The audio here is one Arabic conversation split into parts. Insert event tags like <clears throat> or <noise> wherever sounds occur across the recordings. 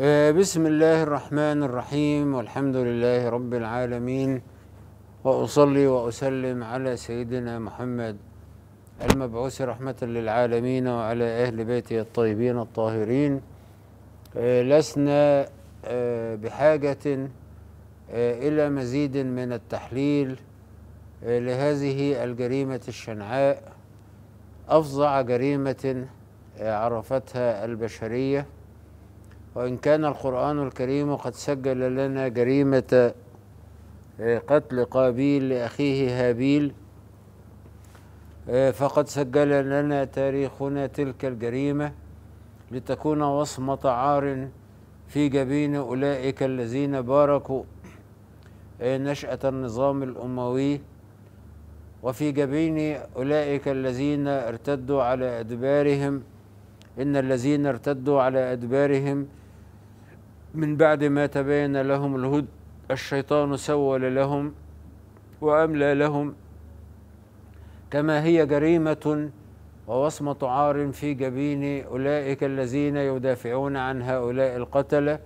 آه، بسم الله الرحمن الرحيم والحمد لله رب العالمين واصلي واسلم على سيدنا محمد المبعوث رحمه للعالمين وعلى اهل بيته الطيبين الطاهرين آه، لسنا آه، بحاجه الى مزيد من التحليل لهذه الجريمه الشنعاء افظع جريمه عرفتها البشريه وإن كان القرآن الكريم قد سجل لنا جريمة آه، قتل قابيل لأخيه هابيل آه، فقد سجل لنا تاريخنا تلك الجريمة لتكون وصمة عار في جبين أولئك الذين باركوا آه، نشأة النظام الأموي وفي جبين أولئك الذين ارتدوا على أدبارهم إن الذين ارتدوا على أدبارهم من بعد ما تبين لهم الهد الشيطان سول لهم وأملى لهم كما هي جريمة ووصمة عار في جبين أولئك الذين يدافعون عن هؤلاء القتلة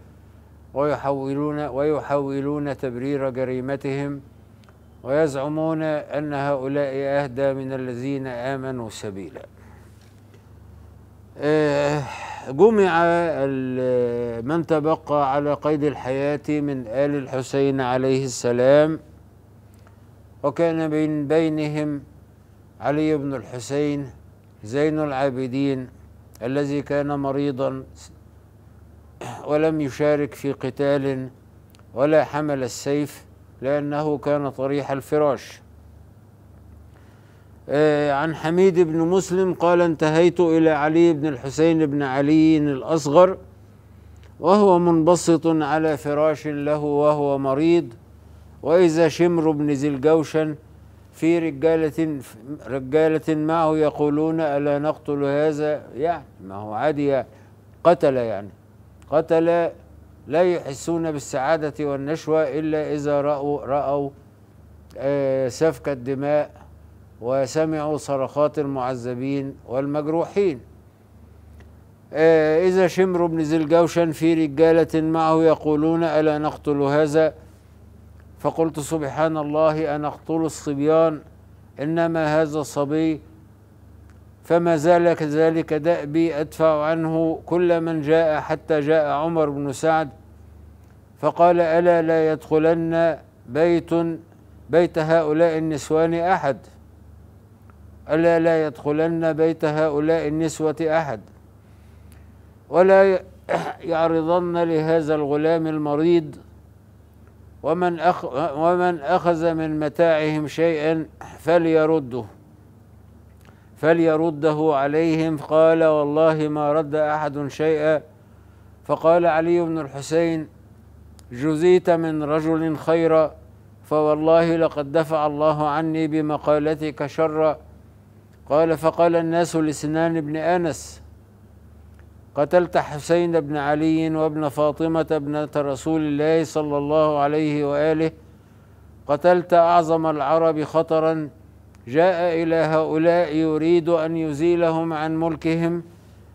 ويحولون ويحولون تبرير جريمتهم ويزعمون أن هؤلاء أهدى من الذين آمنوا سبيلاً آه، جمع من تبقى على قيد الحياة من آل الحسين عليه السلام وكان من بينهم علي بن الحسين زين العابدين الذي كان مريضا ولم يشارك في قتال ولا حمل السيف لأنه كان طريح الفراش آه، عن حميد بن مسلم قال انتهيت إلى علي بن الحسين بن علي الأصغر وهو منبسط على فراش له وهو مريض وإذا شمر بن ذي الجوشن في رجالة رجالة معه يقولون ألا نقتل هذا يعني ما هو عادي يعني قتل يعني قتل لا يحسون بالسعادة والنشوة إلا إذا رأوا, رأوا آه، سفك الدماء وسمعوا صرخات المعذبين والمجروحين آه، إذا شمر بن ذي الجوشن في رجالة معه يقولون ألا نقتل هذا فقلت سبحان الله أن أقتل الصبيان إنما هذا الصبي فما زال كذلك دأبي أدفع عنه كل من جاء حتى جاء عمر بن سعد فقال ألا لا يدخلن بيت بيت هؤلاء النسوان أحد ألا لا يدخلن بيت هؤلاء النسوة أحد ولا يعرضن لهذا الغلام المريض ومن أخ ومن أخذ من متاعهم شيئا فليرده فليرده عليهم قال والله ما رد أحد شيئا فقال علي بن الحسين جزيت من رجل خيرا فوالله لقد دفع الله عني بمقالتك شرا قال فقال الناس لسنان بن أنس قتلت حسين بن علي وابن فاطمة ابنة رسول الله صلى الله عليه وآله قتلت أعظم العرب خطرا جاء إلى هؤلاء يريد أن يزيلهم عن ملكهم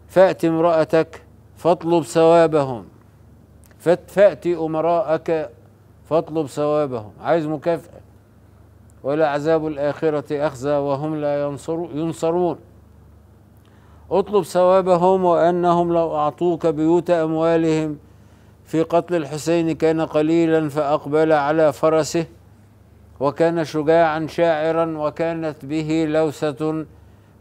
فأت امرأتك فاطلب ثوابهم فات أمراءك فاطلب ثوابهم عايز مكافأة ولعذاب الآخرة أخزى وهم لا ينصر ينصرون اطلب ثوابهم وأنهم لو أعطوك بيوت أموالهم في قتل الحسين كان قليلا فأقبل على فرسه وكان شجاعا شاعرا وكانت به لوسة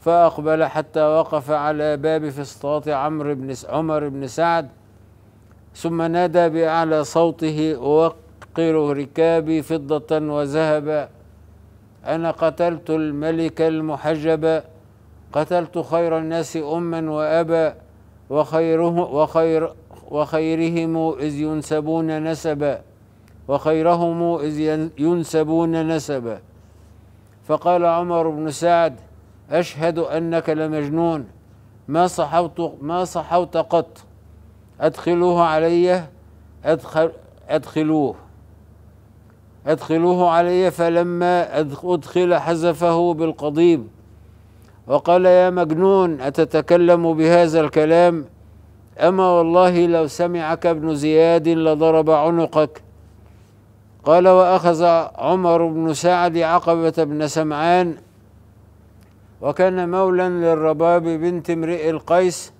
فأقبل حتى وقف على باب فسطاط عمرو بن عمر بن سعد ثم نادى بأعلى صوته أوقر ركابي فضة وذهب أنا قتلت الملك المحجب قتلت خير الناس أما وأبا وخيره وخير وخيرهم إذ ينسبون نسبا وخيرهم إذ ينسبون نسبا فقال عمر بن سعد أشهد أنك لمجنون ما صحوت ما صحوت قط أدخلوه علي أدخل أدخلوه أدخلوه علي فلما أدخل حزفه بالقضيب وقال يا مجنون أتتكلم بهذا الكلام أما والله لو سمعك ابن زياد لضرب عنقك قال وأخذ عمر بن سعد عقبة بن سمعان وكان مولا للرباب بنت امرئ القيس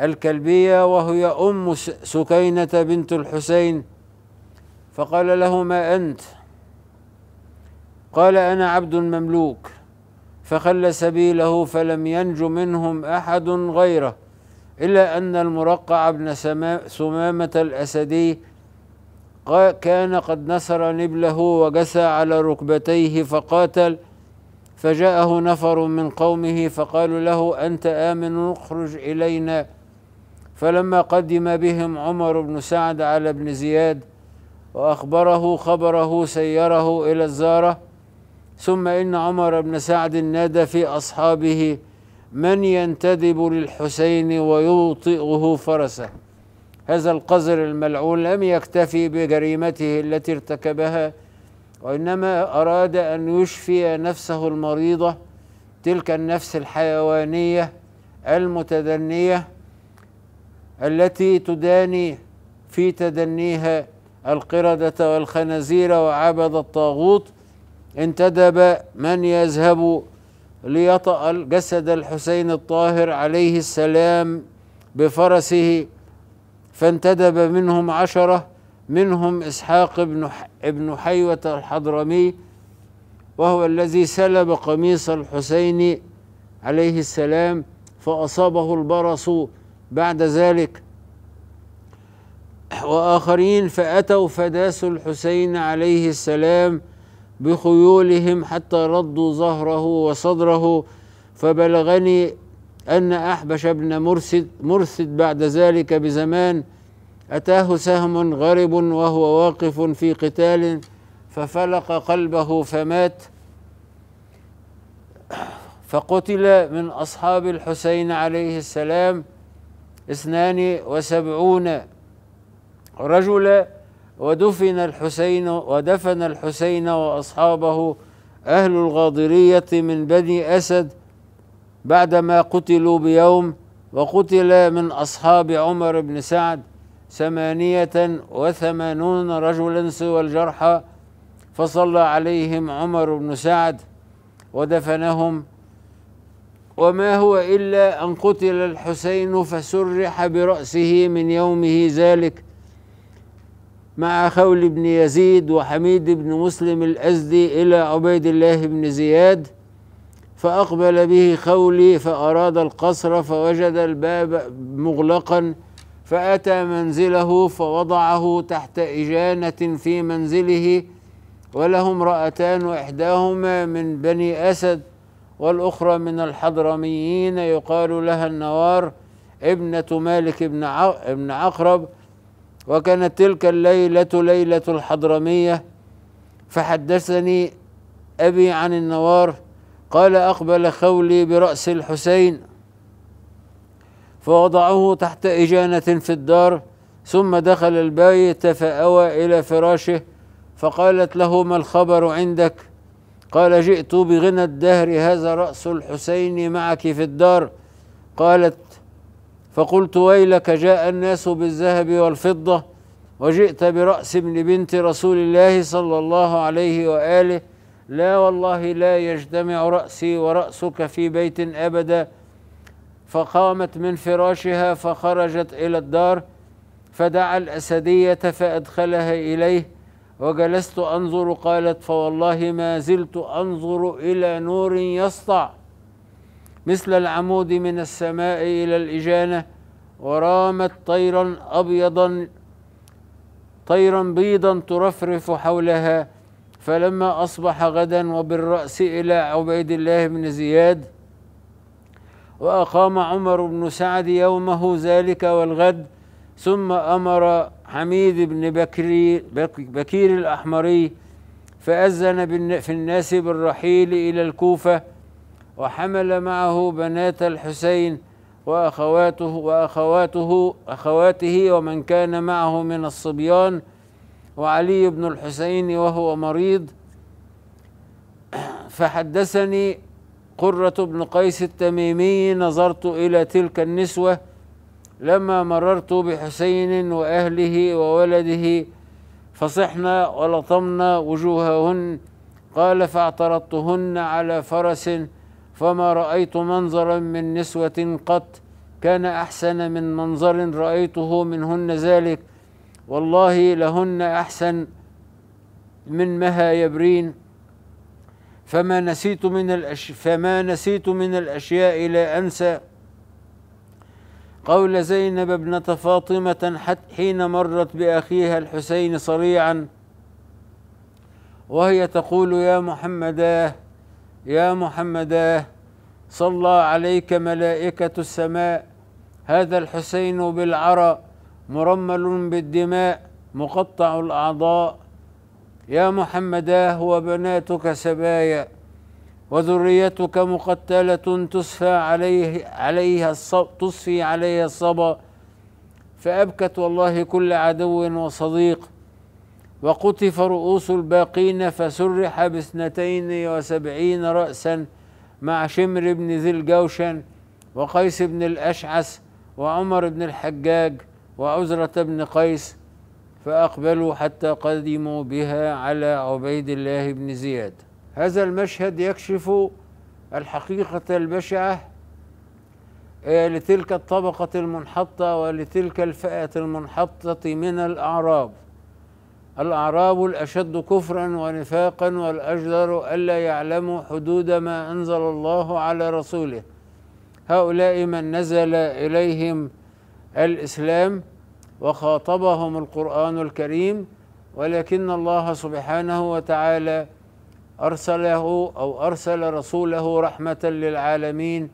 الكلبية وهي أم سكينة بنت الحسين فقال له ما أنت قال أنا عبد مملوك فخل سبيله فلم ينج منهم أحد غيره إلا أن المرقع بن سمامة الأسدي كان قد نصر نبله وجثى على ركبتيه فقاتل فجاءه نفر من قومه فقالوا له أنت آمن اخرج إلينا فلما قدم بهم عمر بن سعد على ابن زياد وأخبره خبره سيره إلى الزارة ثم إن عمر بن سعد نادى في أصحابه من ينتدب للحسين ويوطئه فرسه هذا القذر الملعون لم يكتفي بجريمته التي ارتكبها وإنما أراد أن يشفي نفسه المريضة تلك النفس الحيوانية المتدنية التي تداني في تدنيها القردة والخنازير وعبد الطاغوت انتدب من يذهب ليطأ جسد الحسين الطاهر عليه السلام بفرسه فانتدب منهم عشرة منهم إسحاق بن ابن حيوة الحضرمي وهو الذي سلب قميص الحسين عليه السلام فأصابه البرص بعد ذلك وآخرين فأتوا فداسوا الحسين عليه السلام بخيولهم حتى ردوا ظهره وصدره فبلغني أن أحبش بن مرسد مرسد بعد ذلك بزمان أتاه سهم غرب وهو واقف في قتال ففلق قلبه فمات فقتل من أصحاب الحسين عليه السلام اثنان وسبعون رجل ودفن الحسين ودفن الحسين وأصحابه أهل الغاضرية من بني أسد بعدما قتلوا بيوم وقتل من أصحاب عمر بن سعد ثمانية وثمانون رجلا سوى الجرحى فصلى عليهم عمر بن سعد ودفنهم وما هو إلا أن قتل الحسين فسرح برأسه من يومه ذلك مع خول بن يزيد وحميد بن مسلم الأزدي إلى عبيد الله بن زياد فأقبل به خولي فأراد القصر فوجد الباب مغلقا فأتى منزله فوضعه تحت إجانة في منزله وله امرأتان إحداهما من بني أسد والأخرى من الحضرميين يقال لها النوار ابنة مالك بن عقرب وكانت تلك الليلة ليلة الحضرمية فحدثني أبي عن النوار قال أقبل خولي برأس الحسين فوضعه تحت إجانة في الدار ثم دخل البيت فأوى إلى فراشه فقالت له ما الخبر عندك قال جئت بغنى الدهر هذا رأس الحسين معك في الدار قالت فقلت ويلك جاء الناس بالذهب والفضة وجئت برأس ابن بنت رسول الله صلى الله عليه وآله لا والله لا يجتمع رأسي ورأسك في بيت أبدا فقامت من فراشها فخرجت إلى الدار فدعا الأسدية فأدخلها إليه وجلست أنظر قالت فوالله ما زلت أنظر إلى نور يسطع مثل العمود من السماء إلى الإجانة ورامت طيرا أبيضا طيرا بيضا ترفرف حولها فلما أصبح غدا وبالرأس إلى عبيد الله بن زياد وأقام عمر بن سعد يومه ذلك والغد ثم أمر حميد بن بكري بكير الأحمري فأذن في الناس بالرحيل إلى الكوفة وحمل معه بنات الحسين وأخواته وأخواته أخواته ومن كان معه من الصبيان وعلي بن الحسين وهو مريض <clears throat> فحدثني قرة بن قيس التميمي نظرت إلى تلك النسوة لما مررت بحسين وأهله وولده فصحنا ولطمنا وجوههن قال فاعترضتهن على فرس فما رأيت منظرا من نسوة قط كان أحسن من منظر رأيته منهن ذلك والله لهن أحسن من مها يبرين فما نسيت من الأش... فما نسيت من الأشياء لا أنسى قول زينب ابنة فاطمة حتى حين مرت بأخيها الحسين صريعا وهي تقول يا محمداه يا محمد صلى عليك ملائكة السماء هذا الحسين بالعرى مرمل بالدماء مقطع الأعضاء يا هو بناتك سبايا وذريتك مقتلة تصفى عليه عليها الصب تصفي عليها الصبا فأبكت والله كل عدو وصديق وقطف رؤوس الباقين فسرح باثنتين وسبعين رأسا مع شمر بن ذي الجوشن وقيس بن الأشعث وعمر بن الحجاج وعزرة بن قيس فأقبلوا حتى قدموا بها على عبيد الله بن زياد هذا المشهد يكشف الحقيقة البشعة آه، لتلك الطبقة المنحطة ولتلك الفئة المنحطة من الأعراب الأعراب الأشد كفرا ونفاقا والأجدر ألا يعلموا حدود ما أنزل الله على رسوله هؤلاء من نزل إليهم الإسلام وخاطبهم القرآن الكريم ولكن الله سبحانه وتعالى أرسله أو أرسل رسوله رحمة للعالمين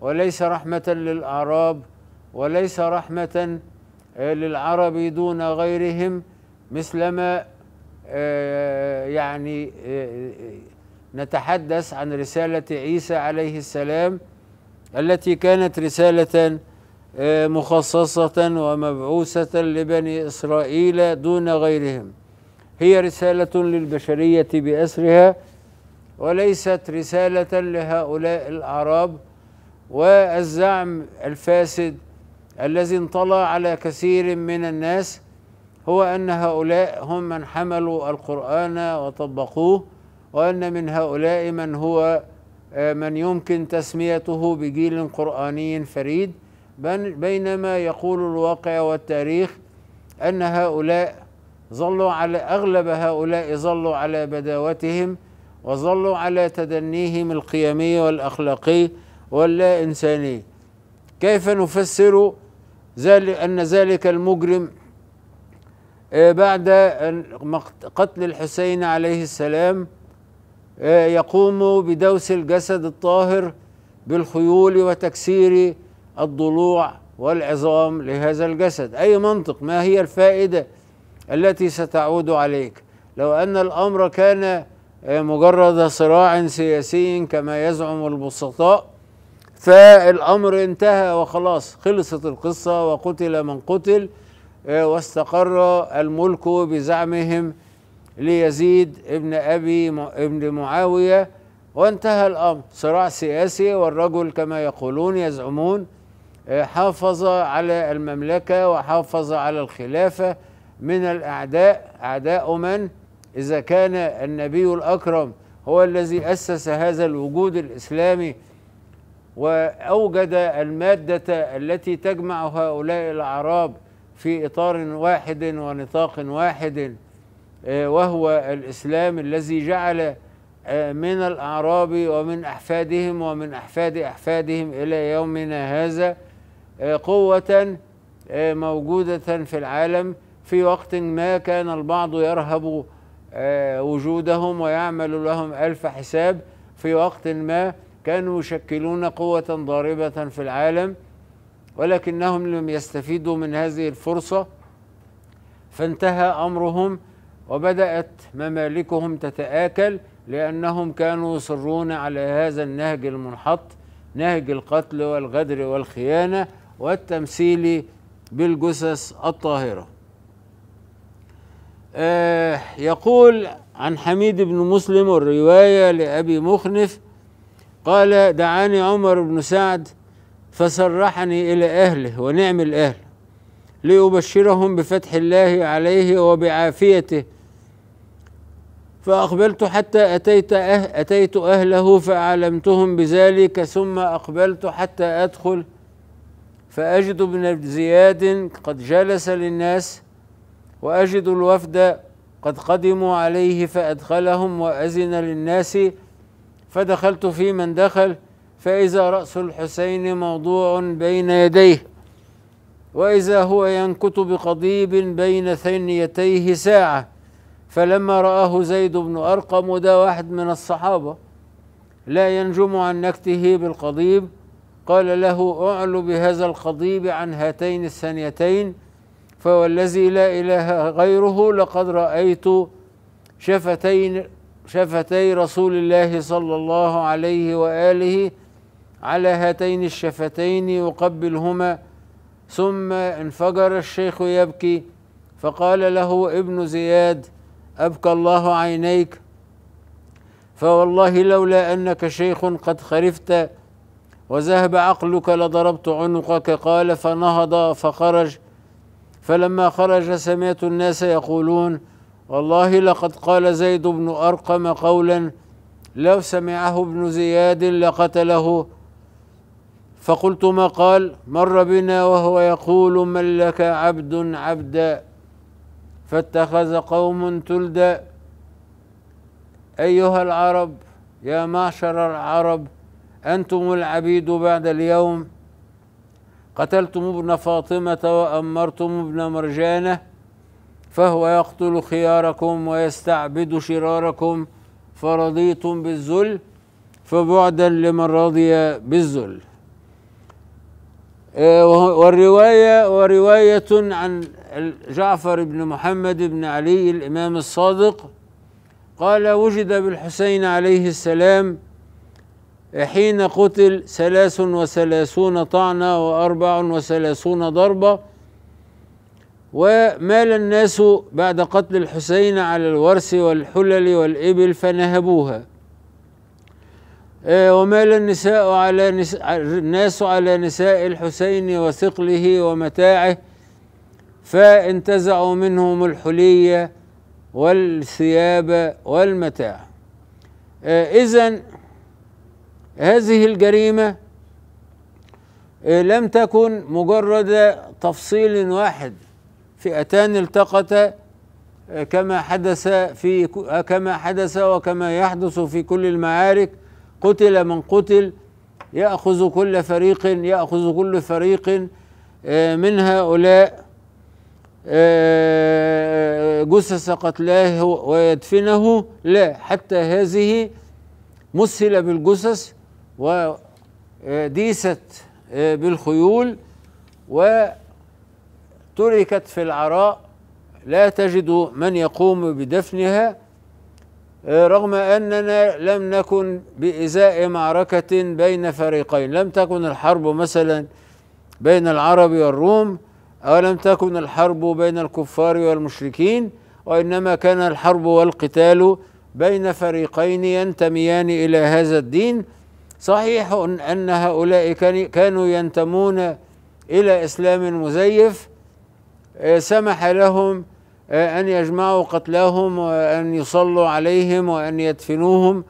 وليس رحمة للأعراب وليس رحمة للعرب دون غيرهم مثلما آه، يعني آه، آه، نتحدث عن رسالة عيسى عليه السلام التي كانت رسالة مخصصة ومبعوثة لبني إسرائيل دون غيرهم هي رسالة للبشرية بأسرها وليست رسالة لهؤلاء الأعراب والزعم الفاسد الذي انطلى على كثير من الناس هو أن هؤلاء هم من حملوا القرآن وطبقوه وأن من هؤلاء من هو آه، من يمكن تسميته بجيل قرآني فريد بينما يقول الواقع والتاريخ أن هؤلاء ظلوا على أغلب هؤلاء ظلوا على بداوتهم وظلوا على تدنيهم القيمي والأخلاقي واللا إنساني كيف نفسر ذلك أن ذلك المجرم إيه، بعد قتل الحسين عليه السلام إيه، يقوم بدوس الجسد الطاهر بالخيول وتكسير الضلوع والعظام لهذا الجسد أي منطق ما هي الفائدة التي ستعود عليك لو أن الأمر كان إيه، مجرد صراع سياسي كما يزعم البسطاء فالأمر انتهى وخلاص خلصت القصة وقتل من قتل إيه، واستقر الملك بزعمهم ليزيد ابن ابي ابن معاويه وانتهى الامر صراع سياسي والرجل كما يقولون يزعمون إيه، حافظ على المملكه وحافظ على الخلافه من الاعداء اعداء من اذا كان النبي الاكرم هو الذي اسس هذا الوجود الاسلامي واوجد الماده التي تجمع هؤلاء الاعراب في اطار واحد ونطاق واحد آه، وهو الاسلام الذي جعل آه، من الاعراب ومن احفادهم ومن احفاد احفادهم الى يومنا هذا آه، قوه موجوده في العالم في وقت ما كان البعض يرهب وجودهم ويعمل لهم الف حساب في وقت ما كانوا يشكلون قوه ضاربه في العالم ولكنهم لم يستفيدوا من هذه الفرصة فانتهى أمرهم وبدأت ممالكهم تتآكل لأنهم كانوا يصرون على هذا النهج المنحط نهج القتل والغدر والخيانة والتمثيل بالجثث الطاهرة آه يقول عن حميد بن مسلم الرواية لأبي مخنف قال دعاني عمر بن سعد فسرحني إلى أهله ونعم الأهل ليبشرهم بفتح الله عليه وبعافيته فأقبلت حتى أتيت أه أتيت أهله فأعلمتهم بذلك ثم أقبلت حتى أدخل فأجد ابن زياد قد جلس للناس وأجد الوفد قد قدموا عليه فأدخلهم وأذن للناس فدخلت في من دخل فإذا رأس الحسين موضوع بين يديه وإذا هو ينكت بقضيب بين ثنيتيه ساعة فلما رآه زيد بن أرقم وده واحد من الصحابة لا ينجم عن نكته بالقضيب قال له أعل بهذا القضيب عن هاتين الثنيتين فوالذي لا إله غيره لقد رأيت شفتين شفتي رسول الله صلى الله عليه وآله على هاتين الشفتين يقبلهما ثم انفجر الشيخ يبكي فقال له ابن زياد أبكى الله عينيك فوالله لولا أنك شيخ قد خرفت وذهب عقلك لضربت عنقك قال فنهض فخرج فلما خرج سمعت الناس يقولون والله لقد قال زيد بن أرقم قولا لو سمعه ابن زياد لقتله فقلت ما قال مر بنا وهو يقول من لك عبد عبدا فاتخذ قوم تلدا أيها العرب يا معشر العرب أنتم العبيد بعد اليوم قتلتم ابن فاطمة وأمرتم ابن مرجانة فهو يقتل خياركم ويستعبد شراركم فرضيتم بالذل فبعدا لمن رضي بالذل إيه، والرواية ورواية عن جعفر بن محمد بن علي الإمام الصادق قال وجد بالحسين عليه السلام حين قتل ثلاث وثلاثون طعنة وأربع وثلاثون ضربة ومال الناس بعد قتل الحسين على الورث والحلل والإبل فنهبوها إيه، ومال النساء على نس... الناس على نساء الحسين وثقله ومتاعه فانتزعوا منهم الحلية والثياب والمتاع إيه، إذا هذه الجريمة إيه، لم تكن مجرد تفصيل واحد فئتان التقتا كما حدث في كما حدث وكما يحدث في كل المعارك قتل من قتل يأخذ كل فريق يأخذ كل فريق آه، من هؤلاء آه، جثث قتلاه ويدفنه لا حتى هذه مسهلة بالجثث وديست آه، بالخيول وتركت في العراء لا تجد من يقوم بدفنها رغم أننا لم نكن بإزاء معركة بين فريقين لم تكن الحرب مثلا بين العرب والروم أو لم تكن الحرب بين الكفار والمشركين وإنما كان الحرب والقتال بين فريقين ينتميان إلى هذا الدين صحيح أن هؤلاء كانوا ينتمون إلى إسلام مزيف آه، سمح لهم أن يجمعوا قتلاهم وأن يصلوا عليهم وأن يدفنوهم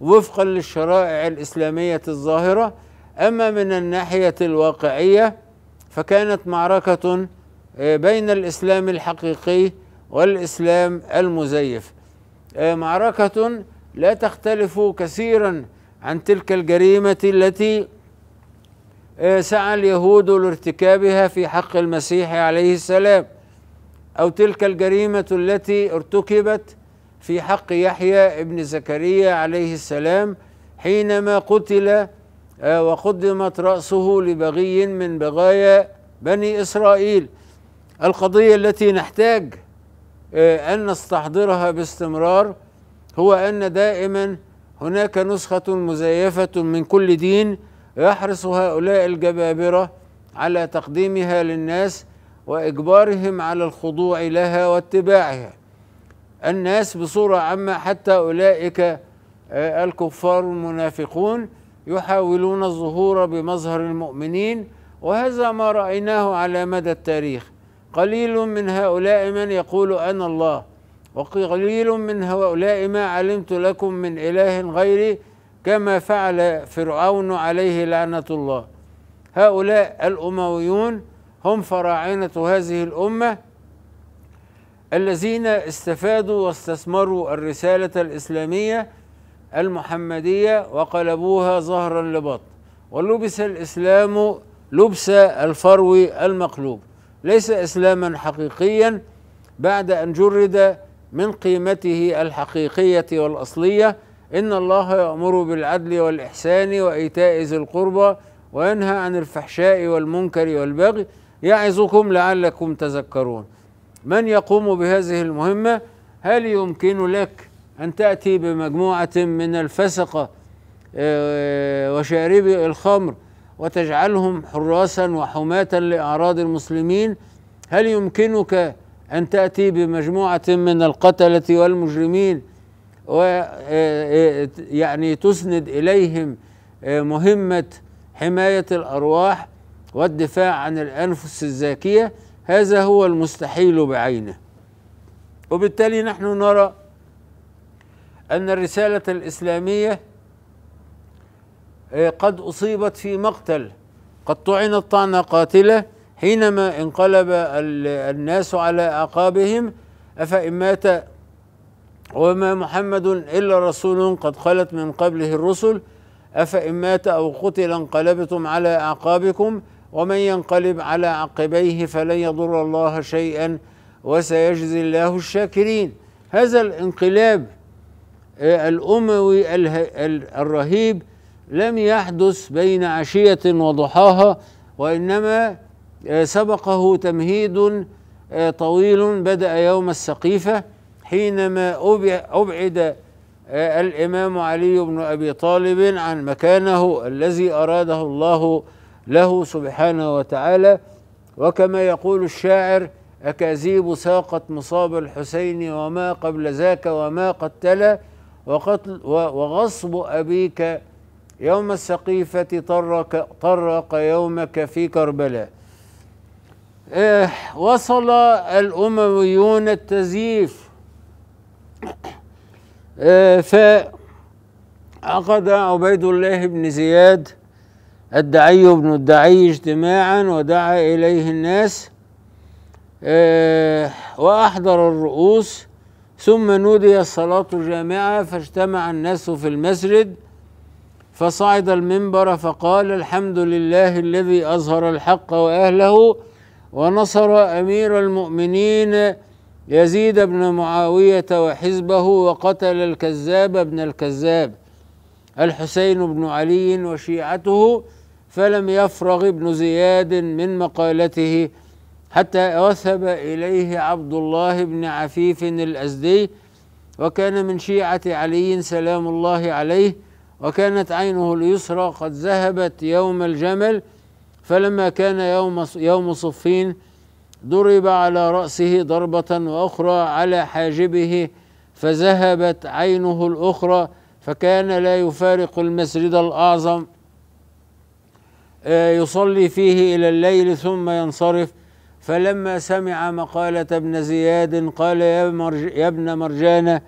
وفقا للشرائع الإسلامية الظاهرة أما من الناحية الواقعية فكانت معركة آه، بين الإسلام الحقيقي والإسلام المزيف آه، معركة لا تختلف كثيرا عن تلك الجريمة التي آه، سعى اليهود لارتكابها في حق المسيح عليه السلام أو تلك الجريمة التي ارتكبت في حق يحيى ابن زكريا عليه السلام حينما قتل آه، وقدمت رأسه لبغي من بغايا بني إسرائيل القضية التي نحتاج آه، أن نستحضرها باستمرار هو أن دائما هناك نسخة مزيفة من كل دين يحرص هؤلاء الجبابرة على تقديمها للناس واجبارهم على الخضوع لها واتباعها الناس بصوره عامه حتى اولئك آه، الكفار المنافقون يحاولون الظهور بمظهر المؤمنين وهذا ما رايناه على مدى التاريخ قليل من هؤلاء من يقول انا الله وقليل من هؤلاء ما علمت لكم من اله غيري كما فعل فرعون عليه لعنه الله هؤلاء الامويون هم فراعنة هذه الأمة الذين استفادوا واستثمروا الرسالة الإسلامية المحمدية وقلبوها ظهرا لبطن ولبس الإسلام لبس الفرو المقلوب ليس إسلاما حقيقيا بعد أن جرد من قيمته الحقيقية والأصلية إن الله يأمر بالعدل والإحسان وإيتاء ذي القربى وينهى عن الفحشاء والمنكر والبغي يعظكم لعلكم تذكرون من يقوم بهذه المهمة هل يمكن لك أن تأتي بمجموعة من الفسقة آه، وشاربي الخمر وتجعلهم حراسا وحماة لأعراض المسلمين هل يمكنك أن تأتي بمجموعة من القتلة والمجرمين ويعني آه، آه، تسند إليهم مهمة حماية الأرواح والدفاع عن الأنفس الزاكية هذا هو المستحيل بعينه وبالتالي نحن نرى أن الرسالة الإسلامية آه، قد أصيبت في مقتل قد طعنت طعنة قاتلة حينما انقلب الناس على أعقابهم أفإن مات وما محمد إلا رسول قد خلت من قبله الرسل أفإن مات أو قتل انقلبتم على أعقابكم ومن ينقلب على عقبيه فلن يضر الله شيئا وسيجزي الله الشاكرين هذا الانقلاب آه، الاموي الرهيب لم يحدث بين عشيه وضحاها وانما آه، سبقه تمهيد آه، طويل بدا يوم السقيفه حينما ابعد الامام علي بن ابي طالب عن مكانه الذي اراده الله له سبحانه وتعالى وكما يقول الشاعر أكاذيب ساقت مصاب الحسين وما قبل ذاك وما قد تلا وقتل وغصب أبيك يوم السقيفة طرق, طرق يومك في كربلاء إيه، وصل الأمويون التزييف إيه، فعقد عبيد الله بن زياد الدعي ابن الدعي اجتماعا ودعا إليه الناس آه، وأحضر الرؤوس ثم نودي الصلاة الجامعة فاجتمع الناس في المسجد فصعد المنبر فقال الحمد لله الذي أظهر الحق وأهله ونصر أمير المؤمنين يزيد بن معاوية وحزبه وقتل الكذاب بن الكذاب الحسين بن علي وشيعته فلم يفرغ ابن زياد من مقالته حتى وثب إليه عبد الله بن عفيف الأزدي وكان من شيعة علي سلام الله عليه وكانت عينه اليسرى قد ذهبت يوم الجمل فلما كان يوم يوم صفين ضرب على رأسه ضربة وأخرى على حاجبه فذهبت عينه الأخرى فكان لا يفارق المسجد الأعظم آه، يصلي فيه الى الليل ثم ينصرف فلما سمع مقاله ابن زياد قال يا, مرج يا ابن مرجانه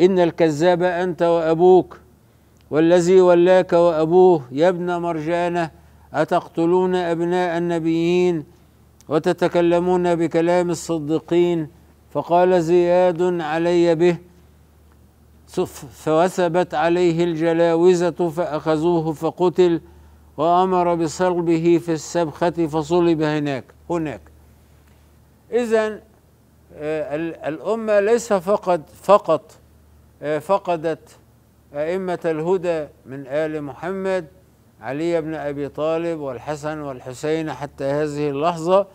ان الكذاب انت وابوك والذي ولاك وابوه يا ابن مرجانه اتقتلون ابناء النبيين وتتكلمون بكلام الصديقين فقال زياد علي به فوثبت عليه الجلاوزه فاخذوه فقتل وأمر بصلبه في السبخة فصلب هناك هناك إذا آه، الأمة ليس فقد فقط آه، فقدت أئمة الهدى من آل محمد علي بن أبي طالب والحسن والحسين حتى هذه اللحظة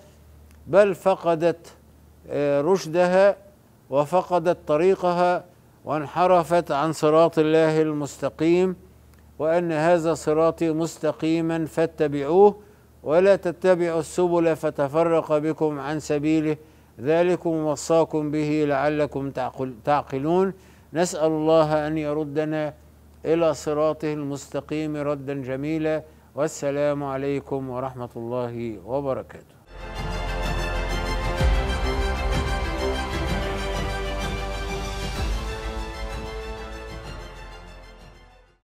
بل فقدت آه، رشدها وفقدت طريقها وانحرفت عن صراط الله المستقيم وأن هذا صراطي مستقيما فاتبعوه ولا تتبعوا السبل فتفرق بكم عن سبيله ذلكم وصاكم به لعلكم تعقل تعقلون نسأل الله أن يردنا إلى صراطه المستقيم ردا جميلا والسلام عليكم ورحمة الله وبركاته